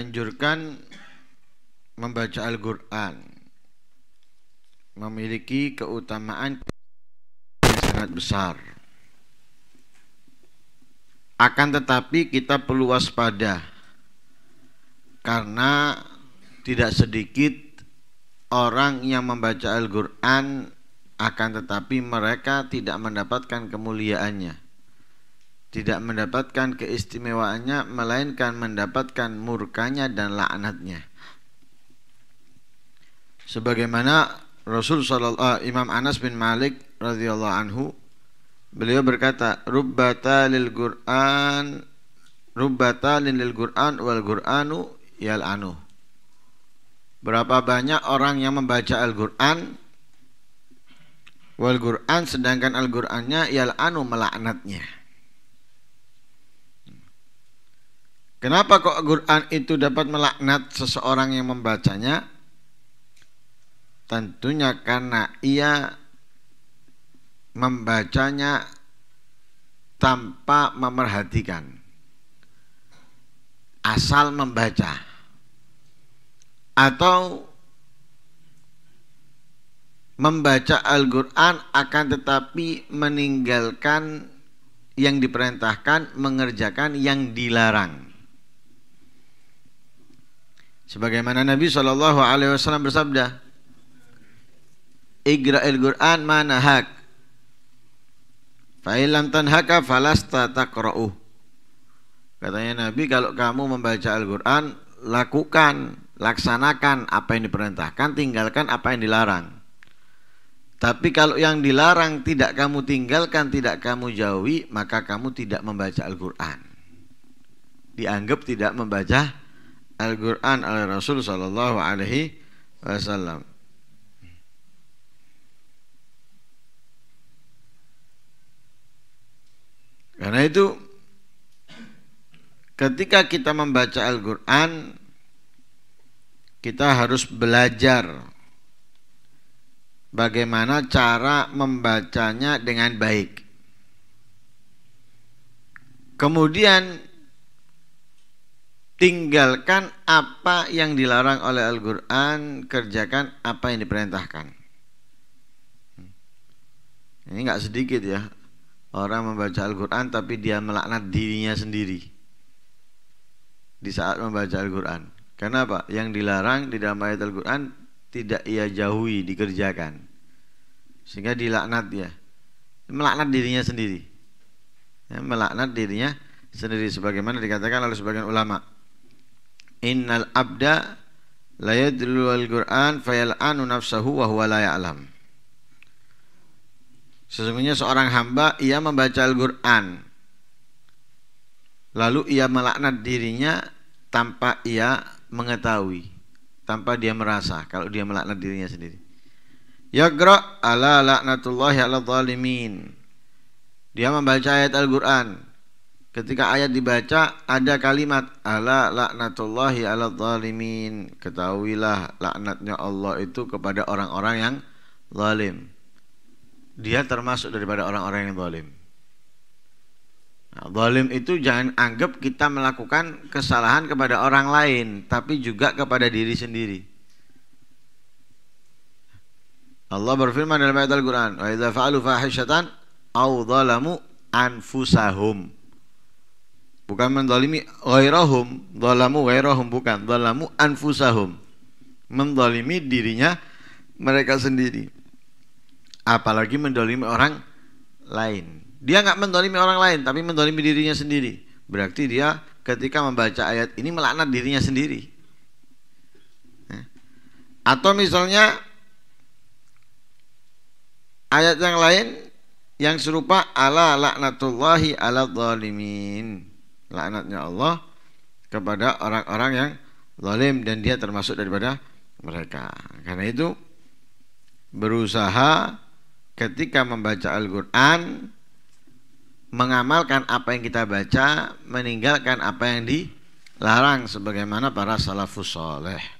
dianjurkan membaca Al-Quran memiliki keutamaan yang sangat besar. Akan tetapi kita perlu waspada karena tidak sedikit orang yang membaca Al-Quran akan tetapi mereka tidak mendapatkan kemuliaannya tidak mendapatkan keistimewaannya melainkan mendapatkan murkanya dan laknatnya sebagaimana Rasul sallallahu eh, Imam Anas bin Malik radhiyallahu anhu beliau berkata rubbata lil Qur'an rubbata lil Qur'an wal Qur'anu yal'anu berapa banyak orang yang membaca Al-Qur'an wal Qur'an sedangkan Al-Qur'annya yal'anu melaknatnya Kenapa kok Quran itu dapat melaknat seseorang yang membacanya? Tentunya karena ia membacanya tanpa memerhatikan. Asal membaca. Atau membaca Al-Qur'an akan tetapi meninggalkan yang diperintahkan, mengerjakan yang dilarang. Sebagaimana Nabi Shallallahu Alaihi Wasallam bersabda, Iqra'il Quran mana hak, fa'ilam tanhaka falasta takra'uh." Katanya Nabi, kalau kamu membaca Al-Quran, lakukan, laksanakan apa yang diperintahkan, tinggalkan apa yang dilarang. Tapi kalau yang dilarang tidak kamu tinggalkan, tidak kamu jauhi, maka kamu tidak membaca Al-Quran. Dianggap tidak membaca Al-Quran oleh Rasul Sallallahu Alaihi Wasallam. Karena itu ketika kita membaca Al-Quran kita harus belajar bagaimana cara membacanya dengan baik. Kemudian Tinggalkan apa yang dilarang oleh Al-Quran, kerjakan apa yang diperintahkan. Hmm. Ini nggak sedikit ya orang membaca Al-Quran tapi dia melaknat dirinya sendiri di saat membaca Al-Quran. Kenapa? Yang dilarang di dalam ayat Al-Quran tidak ia jauhi dikerjakan sehingga dilaknat dia melaknat dirinya sendiri ya, melaknat dirinya sendiri sebagaimana dikatakan oleh sebagian ulama innal abda la yadlu al-Qur'an fayal'anu nafsahu wa huwa la ya'lam. Sesungguhnya seorang hamba ia membaca Al-Qur'an lalu ia melaknat dirinya tanpa ia mengetahui, tanpa dia merasa kalau dia melaknat dirinya sendiri. Yaqra ala laknatullah ala zalimin. Dia membaca ayat Al-Qur'an ketika ayat dibaca ada kalimat ala laknatullahi ala zalimin ketahuilah laknatnya Allah itu kepada orang-orang yang zalim dia termasuk daripada orang-orang yang zalim nah, zalim itu jangan anggap kita melakukan kesalahan kepada orang lain tapi juga kepada diri sendiri Allah berfirman dalam ayat Al-Quran wa idha fa'alu fahisyatan au zalamu anfusahum Bukan mendolimi ghairahum, dolamu ghairahum, bukan. Dolamu anfusahum. Mendolimi dirinya mereka sendiri. Apalagi mendolimi orang lain. Dia nggak mendolimi orang lain, tapi mendolimi dirinya sendiri. Berarti dia ketika membaca ayat ini melaknat dirinya sendiri. Eh. Atau misalnya ayat yang lain yang serupa ala laknatullahi ala zalimin laknatnya Allah kepada orang-orang yang zalim dan dia termasuk daripada mereka. Karena itu berusaha ketika membaca Al-Qur'an mengamalkan apa yang kita baca, meninggalkan apa yang dilarang sebagaimana para salafus saleh.